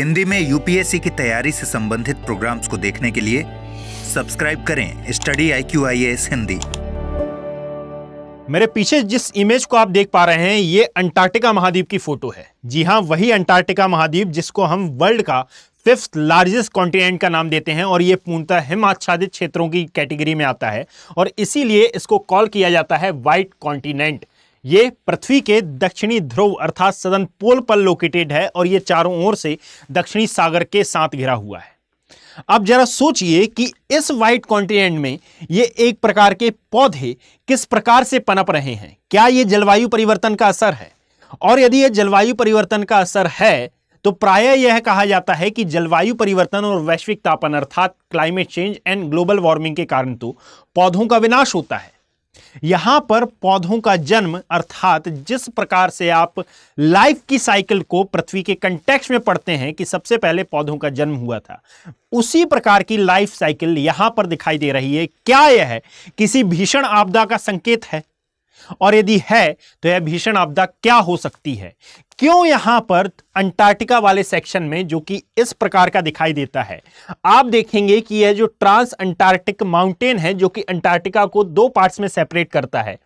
हिंदी में यूपीएससी की तैयारी से संबंधित प्रोग्राम्स को देखने के लिए सब्सक्राइब करें study I Q I S Hindi मेरे पीछे जिस इमेज को आप देख पा रहे हैं ये अंटार्कटिका महाद्वीप की फोटो है जी हाँ वही अंटार्कटिका महाद्वीप जिसको हम वर्ल्ड का फिफ्थ लार्जेस्ट कॉन्टिनेंट का नाम देते हैं और ये पूर्णतः हिम आच्छादित क्षेत्रों की कैटेगरी में आता है और इसीलिए इसको कॉल किया जाता है वाइट कॉन्टिनेंट ये पृथ्वी के दक्षिणी ध्रुव अर्थात सदन पोल पर लोकेटेड है और ये चारों ओर से दक्षिणी सागर के साथ घिरा हुआ है अब जरा सोचिए कि इस वाइट कॉन्टिनेंट में ये एक प्रकार के पौधे किस प्रकार से पनप रहे हैं क्या ये जलवायु परिवर्तन का असर है और यदि यह जलवायु परिवर्तन का असर है तो प्राय यह कहा जाता है कि जलवायु परिवर्तन और वैश्विक तापन अर्थात climate change and global warming के कारण तो पौधों का विनाश होता है यहाँ पर पौधों का जन्म अर्थात जिस प्रकार से आप लाइफ की साइकिल को पृथ्वी के कंटेक्स में पढ़ते हैं कि सबसे पहले पौधों का जन्म हुआ था उसी प्रकार की लाइफ साइकिल यहाँ पर दिखाई दे रही है क्या यह है किसी भीषण आपदा का संकेत है और यदि है तो यह भीषण आपदा क्या हो सकती है क्यों यहां पर अंटार्कटिका वाले सेक्शन में जो कि इस प्रकार का दिखाई देता है आप देखेंगे कि यह जो ट्रांस अंटार्कटिक माउंटेन है जो कि अंटार्कटिका को दो पार्ट्स में सेपरेट करता है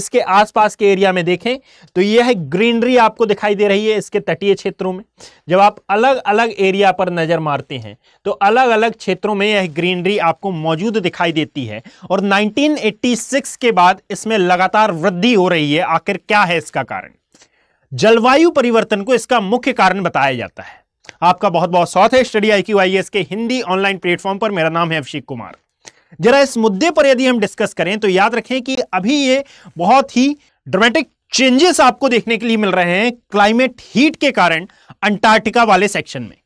इसके आसपास के एरिया में देखें तो यह है ग्रीनरी आपको दिखाई दे रही है इसके तटीय क्षेत्रों में जब आप अलग अलग एरिया पर नज़र मारते हैं तो अलग अलग क्षेत्रों में यह ग्रीनरी आपको मौजूद दिखाई देती है और नाइनटीन के बाद इसमें लगातार वृद्धि हो रही है आखिर क्या है इसका कारण जलवायु परिवर्तन को इसका मुख्य कारण बताया जाता है आपका बहुत बहुत स्वागत है study I Q I S के हिंदी ऑनलाइन प्लेटफॉर्म पर मेरा नाम है अभिषेक कुमार जरा इस मुद्दे पर यदि हम डिस्कस करें तो याद रखें कि अभी ये बहुत ही ड्रामेटिक चेंजेस आपको देखने के लिए मिल रहे हैं क्लाइमेट हीट के कारण अंटार्कटिका वाले सेक्शन में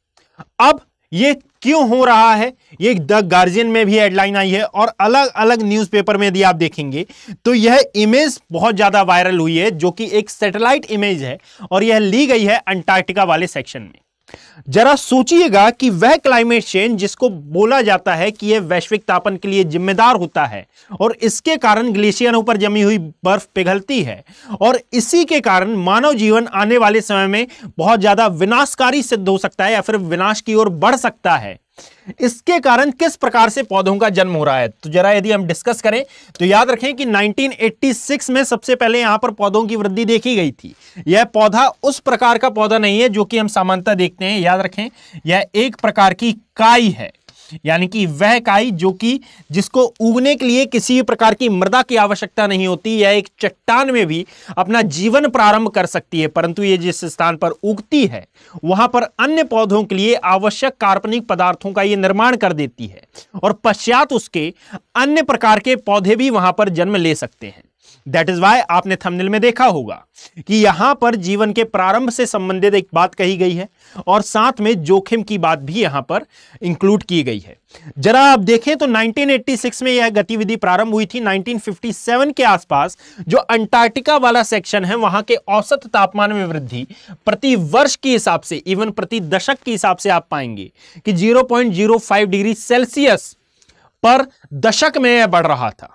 अब ये क्यों हो रहा है ये द गार्जियन में भी हेडलाइन आई है और अलग अलग न्यूज़पेपर में यदि आप देखेंगे तो यह इमेज बहुत ज़्यादा वायरल हुई है जो कि एक सैटेलाइट इमेज है और यह ली गई है अंटार्कटिका वाले सेक्शन में जरा सोचिएगा कि वह क्लाइमेट चेंज जिसको बोला जाता है कि यह वैश्विक तापन के लिए जिम्मेदार होता है और इसके कारण ग्लेशियरों पर जमी हुई बर्फ पिघलती है और इसी के कारण मानव जीवन आने वाले समय में बहुत ज़्यादा विनाशकारी सिद्ध हो सकता है या फिर विनाश की ओर बढ़ सकता है इसके कारण किस प्रकार से पौधों का जन्म हो रहा है तो जरा यदि हम डिस्कस करें तो याद रखें कि 1986 में सबसे पहले यहां पर पौधों की वृद्धि देखी गई थी यह पौधा उस प्रकार का पौधा नहीं है जो कि हम सामान्यता देखते हैं याद रखें यह एक प्रकार की काई है यानी कि वह काई जो कि जिसको उगने के लिए किसी भी प्रकार की मृदा की आवश्यकता नहीं होती यह एक चट्टान में भी अपना जीवन प्रारंभ कर सकती है परंतु ये जिस स्थान पर उगती है वहां पर अन्य पौधों के लिए आवश्यक कार्पनिक पदार्थों का ये निर्माण कर देती है और पश्चात उसके अन्य प्रकार के पौधे भी वहां पर जन्म ले सकते हैं दैट इज वाई आपने थंबनेल में देखा होगा कि यहां पर जीवन के प्रारंभ से संबंधित एक बात कही गई है और साथ में जोखिम की बात भी यहां पर इंक्लूड की गई है जरा आप देखें तो 1986 में यह गतिविधि प्रारंभ हुई थी 1957 के आसपास जो अंटार्कटिका वाला सेक्शन है वहां के औसत तापमान में वृद्धि प्रति वर्ष के हिसाब से इवन प्रति दशक के हिसाब से आप पाएंगे कि 0.05 डिग्री सेल्सियस पर दशक में यह बढ़ रहा था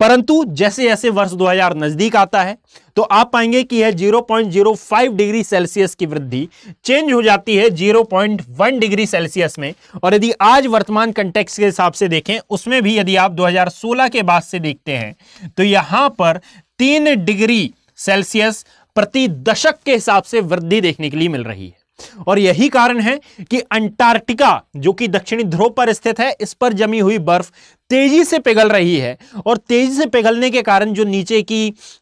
परंतु जैसे जैसे वर्ष 2000 नजदीक आता है तो आप पाएंगे कि यह 0.05 डिग्री सेल्सियस की वृद्धि चेंज हो जाती है 0.1 डिग्री सेल्सियस में और यदि आज वर्तमान कंटेक्स के हिसाब से देखें उसमें भी यदि आप 2016 के बाद से देखते हैं तो यहां पर तीन डिग्री सेल्सियस प्रति दशक के हिसाब से वृद्धि देखने के लिए मिल रही है और यही कारण है कि अंटार्कटिका जो कि दक्षिणी ध्रुव पर स्थित है इस पर जमी हुई बर्फ तेजी से पिघल रही है और तेजी से पिघलने के कारण जो नीचे की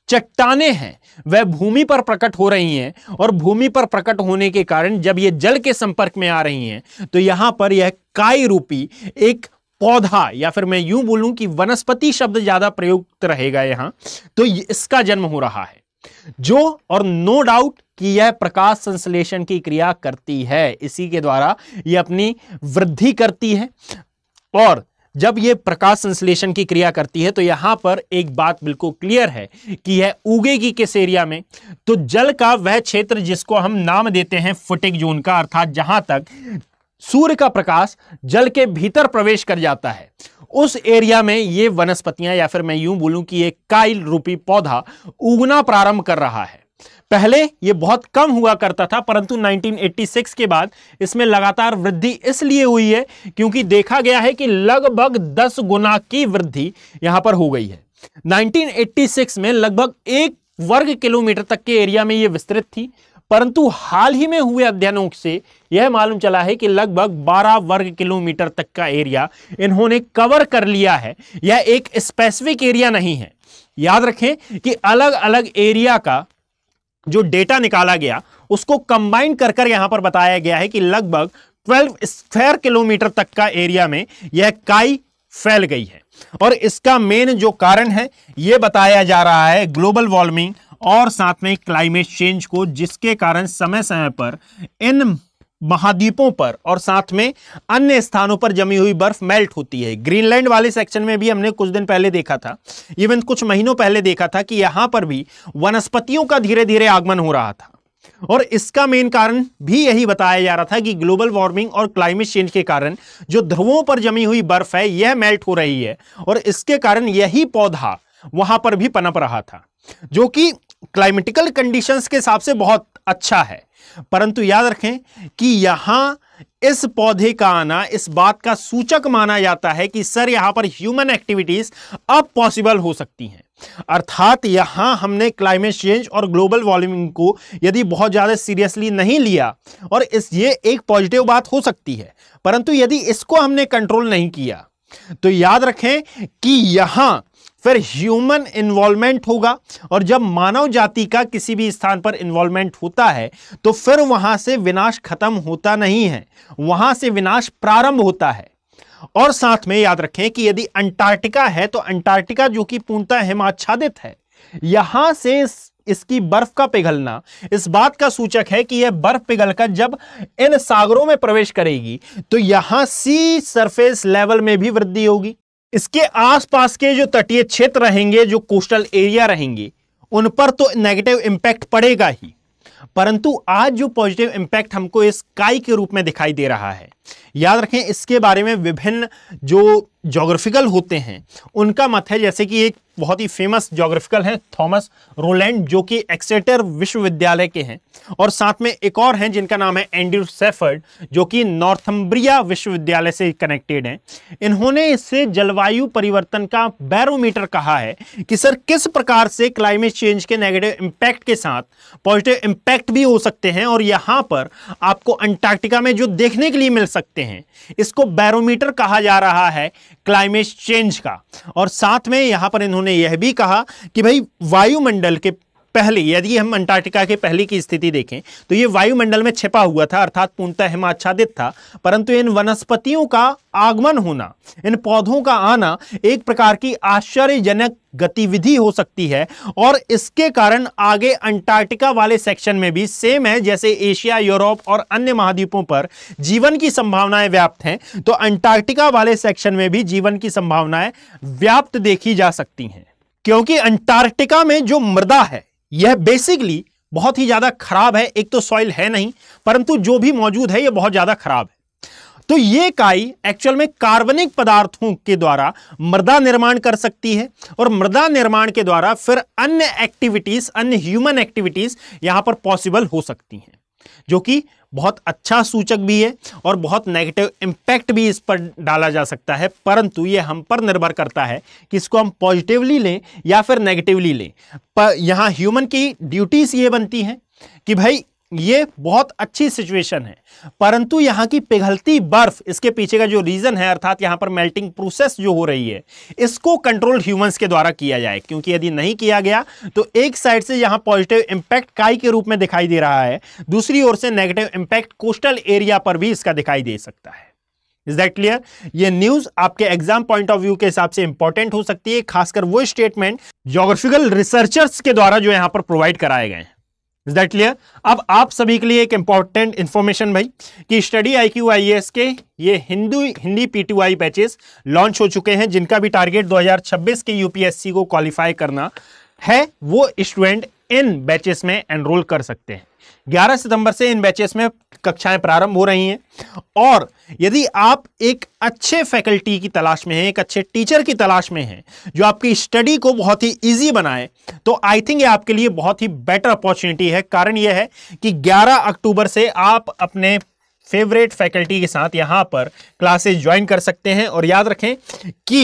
चट्टाने हैं वह भूमि पर प्रकट हो रही हैं और भूमि पर प्रकट होने के कारण जब ये जल के संपर्क में आ रही हैं तो यहां पर यह काय रूपी एक पौधा या फिर मैं यूं बोलूं कि वनस्पति शब्द ज्यादा प्रयुक्त रहेगा यहां तो इसका जन्म हो रहा है जो और नो डाउट कि यह प्रकाश संश्लेषण की क्रिया करती है इसी के द्वारा यह अपनी वृद्धि करती है और जब यह प्रकाश संश्लेषण की क्रिया करती है तो यहां पर एक बात बिल्कुल क्लियर है कि यह उगेगी किस एरिया में तो जल का वह क्षेत्र जिसको हम नाम देते हैं फुटिक जोन का अर्थात जहां तक सूर्य का प्रकाश जल के भीतर प्रवेश कर जाता है उस एरिया में ये वनस्पतियां या फिर मैं यूं बोलूं कि ये काइल रूपी पौधा उगना प्रारंभ कर रहा है पहले ये बहुत कम हुआ करता था परंतु 1986 के बाद इसमें लगातार वृद्धि इसलिए हुई है क्योंकि देखा गया है कि लगभग 10 गुना की वृद्धि यहां पर हो गई है 1986 में लगभग एक वर्ग किलोमीटर तक के एरिया में यह विस्तृत थी परंतु हाल ही में हुए अध्ययनों से यह मालूम चला है कि लगभग 12 वर्ग किलोमीटर तक का एरिया इन्होंने कवर कर लिया है यह एक स्पेसिफिक एरिया नहीं है याद रखें कि अलग अलग एरिया का जो डेटा निकाला गया उसको कंबाइन कर कर यहां पर बताया गया है कि लगभग 12 स्क्वायर किलोमीटर तक का एरिया में यह काई फैल गई है और इसका मेन जो कारण है यह बताया जा रहा है ग्लोबल वार्मिंग और साथ में क्लाइमेट चेंज को जिसके कारण समय समय पर इन महाद्वीपों पर और साथ में अन्य स्थानों पर जमी हुई बर्फ मेल्ट होती है ग्रीनलैंड वाले सेक्शन में भी हमने कुछ दिन पहले देखा था इवन कुछ महीनों पहले देखा था कि यहां पर भी वनस्पतियों का धीरे धीरे आगमन हो रहा था और इसका मेन कारण भी यही बताया जा रहा था कि ग्लोबल वार्मिंग और क्लाइमेट चेंज के कारण जो ध्रुवों पर जमी हुई बर्फ है यह मेल्ट हो रही है और इसके कारण यही पौधा वहां पर भी पनप रहा था जो कि क्लाइमेटिकल कंडीशंस के हिसाब से बहुत अच्छा है परंतु याद रखें कि यहाँ इस पौधे का आना इस बात का सूचक माना जाता है कि सर यहाँ पर ह्यूमन एक्टिविटीज़ अब पॉसिबल हो सकती हैं अर्थात यहाँ हमने क्लाइमेट चेंज और ग्लोबल वार्मिंग को यदि बहुत ज़्यादा सीरियसली नहीं लिया और इस ये एक पॉजिटिव बात हो सकती है परंतु यदि इसको हमने कंट्रोल नहीं किया तो याद रखें कि यहाँ फिर ह्यूमन इन्वॉल्वमेंट होगा और जब मानव जाति का किसी भी स्थान पर इन्वॉल्वमेंट होता है तो फिर वहां से विनाश खत्म होता नहीं है वहां से विनाश प्रारंभ होता है और साथ में याद रखें कि यदि अंटार्कटिका है तो अंटार्कटिका जो कि पूर्णतः हिमाच्छादित है यहां से इस, इसकी बर्फ का पिघलना इस बात का सूचक है कि यह बर्फ पिघलकर जब इन सागरों में प्रवेश करेगी तो यहां सी सरफेस लेवल में भी वृद्धि होगी इसके आसपास के जो तटीय क्षेत्र रहेंगे जो कोस्टल एरिया रहेंगे उन पर तो नेगेटिव इम्पैक्ट पड़ेगा ही परंतु आज जो पॉजिटिव इम्पैक्ट हमको इस काई के रूप में दिखाई दे रहा है याद रखें इसके बारे में विभिन्न जो जोग्राफिकल होते हैं उनका मत है जैसे कि एक बहुत ही फेमस जोग्राफिकल हैं थॉमस रोलैंड जो कि एक्सेटर विश्वविद्यालय के हैं और साथ में एक और हैं जिनका नाम है एंड्रू सेफर्ड जो कि नॉर्थम्ब्रिया विश्वविद्यालय से कनेक्टेड हैं इन्होंने इससे जलवायु परिवर्तन का बैरोमीटर कहा है कि सर किस प्रकार से क्लाइमेट चेंज के नेगेटिव इम्पैक्ट के साथ पॉजिटिव इम्पैक्ट भी हो सकते हैं और यहाँ पर आपको अंटार्क्टिका में जो देखने के लिए मिल सकते हैं इसको बैरोमीटर कहा जा रहा है क्लाइमेट चेंज का और साथ में यहाँ पर इन्होंने उन्होंने यह भी कहा कि भाई वायुमंडल के पहले यदि हम अंटार्कटिका के पहले की स्थिति देखें तो ये वायुमंडल में छिपा हुआ था अर्थात पूर्णतः हिमाच्छादित था परंतु इन वनस्पतियों का आगमन होना इन पौधों का आना एक प्रकार की आश्चर्यजनक गतिविधि हो सकती है और इसके कारण आगे अंटार्कटिका वाले सेक्शन में भी सेम है जैसे एशिया यूरोप और अन्य महाद्वीपों पर जीवन की संभावनाएं व्याप्त हैं तो अंटार्कटिका वाले सेक्शन में भी जीवन की संभावनाएं व्याप्त देखी जा सकती हैं क्योंकि अंटार्कटिका में जो मृदा है यह बेसिकली बहुत ही ज़्यादा खराब है एक तो सॉइल है नहीं परंतु जो भी मौजूद है यह बहुत ज़्यादा खराब है तो ये काई एक्चुअल में कार्बनिक पदार्थों के द्वारा मृदा निर्माण कर सकती है और मृदा निर्माण के द्वारा फिर अन्य एक्टिविटीज़ अन्य ह्यूमन एक्टिविटीज़ यहां पर पॉसिबल हो सकती हैं जो कि बहुत अच्छा सूचक भी है और बहुत नेगेटिव इम्पैक्ट भी इस पर डाला जा सकता है परंतु ये हम पर निर्भर करता है कि इसको हम पॉजिटिवली लें या फिर नेगेटिवली लें पर यहाँ ह्यूमन की ड्यूटीज़ ये बनती हैं कि भाई ये बहुत अच्छी सिचुएशन है परंतु यहाँ की पिघलती बर्फ इसके पीछे का जो रीज़न है अर्थात यहाँ पर मेल्टिंग प्रोसेस जो हो रही है इसको कंट्रोल ह्यूमंस के द्वारा किया जाए क्योंकि यदि नहीं किया गया तो एक साइड से यहाँ पॉजिटिव इंपैक्ट काई के रूप में दिखाई दे रहा है दूसरी ओर से नेगेटिव इंपैक्ट कोस्टल एरिया पर भी इसका दिखाई दे सकता है इज दैट क्लियर ये न्यूज आपके एग्जाम पॉइंट ऑफ व्यू के हिसाब से इंपॉर्टेंट हो सकती है खासकर वो स्टेटमेंट जोग्राफिकल रिसर्चर्स के द्वारा जो यहाँ पर प्रोवाइड कराए गए हैं इज दैट क्लियर अब आप सभी के लिए एक इंपॉर्टेंट इन्फॉर्मेशन भाई कि study I Q I S के ये Hindu Hindi P T batches launch हो चुके हैं जिनका भी टारगेट 2026 के यूपीएससी को क्वालिफाई करना है वो स्टूडेंट इन बैचेस में एनरोल कर सकते हैं 11 सितंबर से इन बैचेस में कक्षाएं प्रारंभ हो रही हैं और यदि आप एक अच्छे फैकल्टी की तलाश में हैं एक अच्छे टीचर की तलाश में हैं जो आपकी स्टडी को बहुत ही इजी बनाए तो आई थिंक ये आपके लिए बहुत ही बेटर अपॉर्चुनिटी है कारण यह है कि 11 अक्टूबर से आप अपने फेवरेट फैकल्टी के साथ यहाँ पर क्लासेज ज्वाइन कर सकते हैं और याद रखें कि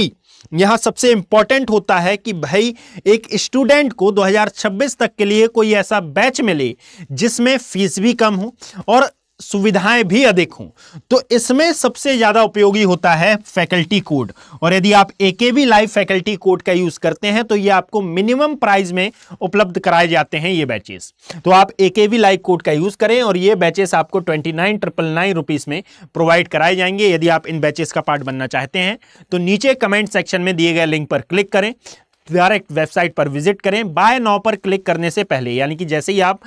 यहाँ सबसे इम्पॉर्टेंट होता है कि भाई एक स्टूडेंट को 2026 तक के लिए कोई ऐसा बैच मिले जिसमें फीस भी कम हो और सुविधाएं भी अधिक हों तो इसमें सबसे ज़्यादा उपयोगी होता है फैकल्टी कोड और यदि आप A K V live faculty code का यूज़ करते हैं तो ये आपको मिनिमम प्राइस में उपलब्ध कराए जाते हैं ये बैचेस तो आप A K V live code का यूज़ करें और ये बैचेस आपको twenty nine triple nine rupees में प्रोवाइड कराए जाएंगे यदि आप इन बैचेस का पार्ट बनना चाहते हैं तो नीचे कमेंट सेक्शन में दिए गए लिंक पर क्लिक करें डायरेक्ट वेबसाइट पर विजिट करें बाय नाउ पर क्लिक करने से पहले यानी कि जैसे ही आप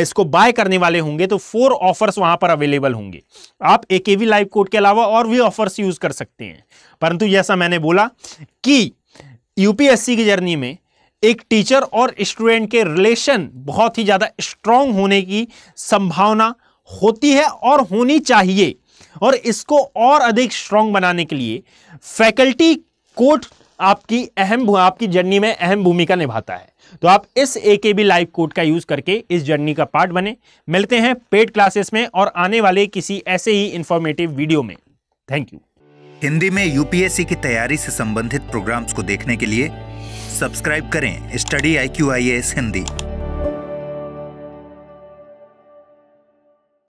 इसको बाय करने वाले होंगे तो फोर ऑफर्स वहां पर अवेलेबल होंगे आप ए के लाइव कोड के अलावा और भी ऑफर्स यूज कर सकते हैं परंतु जैसा मैंने बोला कि यूपीएससी की जर्नी में एक टीचर और स्टूडेंट के रिलेशन बहुत ही ज़्यादा स्ट्रांग होने की संभावना होती है और होनी चाहिए और इसको और अधिक स्ट्रांग बनाने के लिए फैकल्टी कोर्ट आपकी अहम आपकी जर्नी में अहम भूमिका निभाता है तो आप इस A K B live code का यूज़ करके इस जर्नी का पार्ट बने मिलते हैं पेड क्लासेस में और आने वाले किसी ऐसे ही इंफॉर्मेटिव वीडियो में थैंक यू हिंदी में यूपीएससी की तैयारी से संबंधित प्रोग्राम्स को देखने के लिए सब्सक्राइब करें स्टडी आई हिंदी